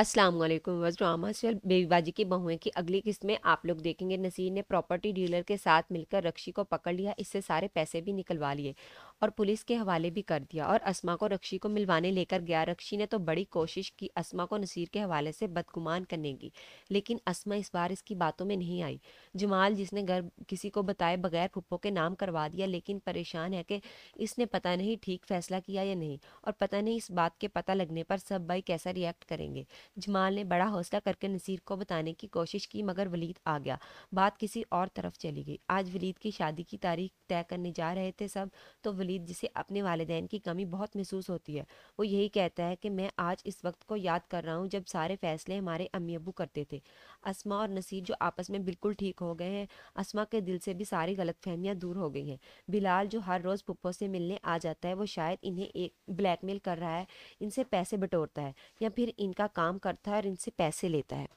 अस्सलाम वालेकुम वज्रामा बेबाजी की बहुएं की अगली किस्त में आप लोग देखेंगे नसीर ने प्रॉपर्टी डीलर के साथ मिलकर रक्षी को पकड़ लिया इससे सारे पैसे भी निकलवा लिए और पुलिस के हवाले भी कर दिया और असमा को रक्षी को मिलवाने लेकर गया रक्षी ने तो बड़ी कोशिश की असमा को नसीर के हवाले से बदगुमान करने की लेकिन असमा इस बार इसकी बातों में नहीं आई जमाल जिसने घर किसी को बताए बगैर फुप्पो के नाम करवा दिया लेकिन परेशान है कि इसने पता नहीं ठीक फैसला किया या नहीं और पता नहीं इस बात के पता लगने पर सब भाई कैसा रिएक्ट करेंगे जमाल ने बड़ा हौसला करके नसीर को बताने की कोशिश की मगर वलीद आ गया बात किसी और तरफ चली गई आज वलीद की शादी की तारीख तय करने जा रहे थे सब तो वलीद जिसे अपने वालदेन की कमी बहुत महसूस होती है वो यही कहता है कि मैं आज इस वक्त को याद कर रहा हूँ जब सारे फैसले हमारे अम्मी अबू करते थे असमा और नसीर जो आपस में बिल्कुल ठीक हो गए हैं असमा के दिल से भी सारी गलत फहमियाँ दूर हो गई हैं बिलाल जो हर रोज़ पुप्पो से मिलने आ जाता है वो शायद इन्हें एक ब्लैकमेल कर रहा है इनसे पैसे बटोरता है या फिर इनका काम करता है और इनसे पैसे लेता है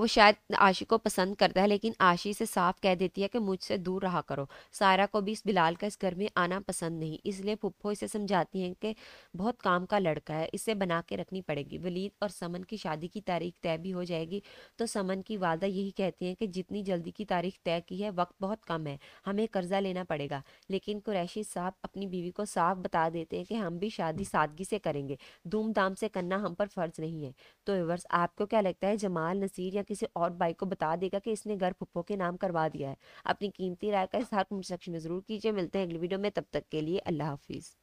वो शायद आशी को पसंद करता है लेकिन आशी से साफ कह देती है कि मुझसे दूर रहा करो सारा को भी इस बिलाल का इस घर में आना पसंद नहीं इसलिए पुप्पो इसे समझाती हैं कि बहुत काम का लड़का है इसे बना के रखनी पड़ेगी वलीद और समन की शादी की तारीख तय भी हो जाएगी तो समन की वालदा यही कहती हैं कि जितनी जल्दी की तारीख तय की है वक्त बहुत कम है हमें कर्जा लेना पड़ेगा लेकिन कुरैशी साहब अपनी बीवी को साफ बता देते हैं कि हम भी शादी सादगी से करेंगे धूमधाम से करना हम पर फर्ज नहीं है तो आपको क्या लगता है जमाल नसीर या किसी और भाई को बता देगा कि इसने घर पुप्पो के नाम करवा दिया है अपनी कीमती राय का इजहार कमेंट सेक्शन में ज़रूर कीजिए मिलते हैं अगली वीडियो में तब तक के लिए अल्लाह हाफिज़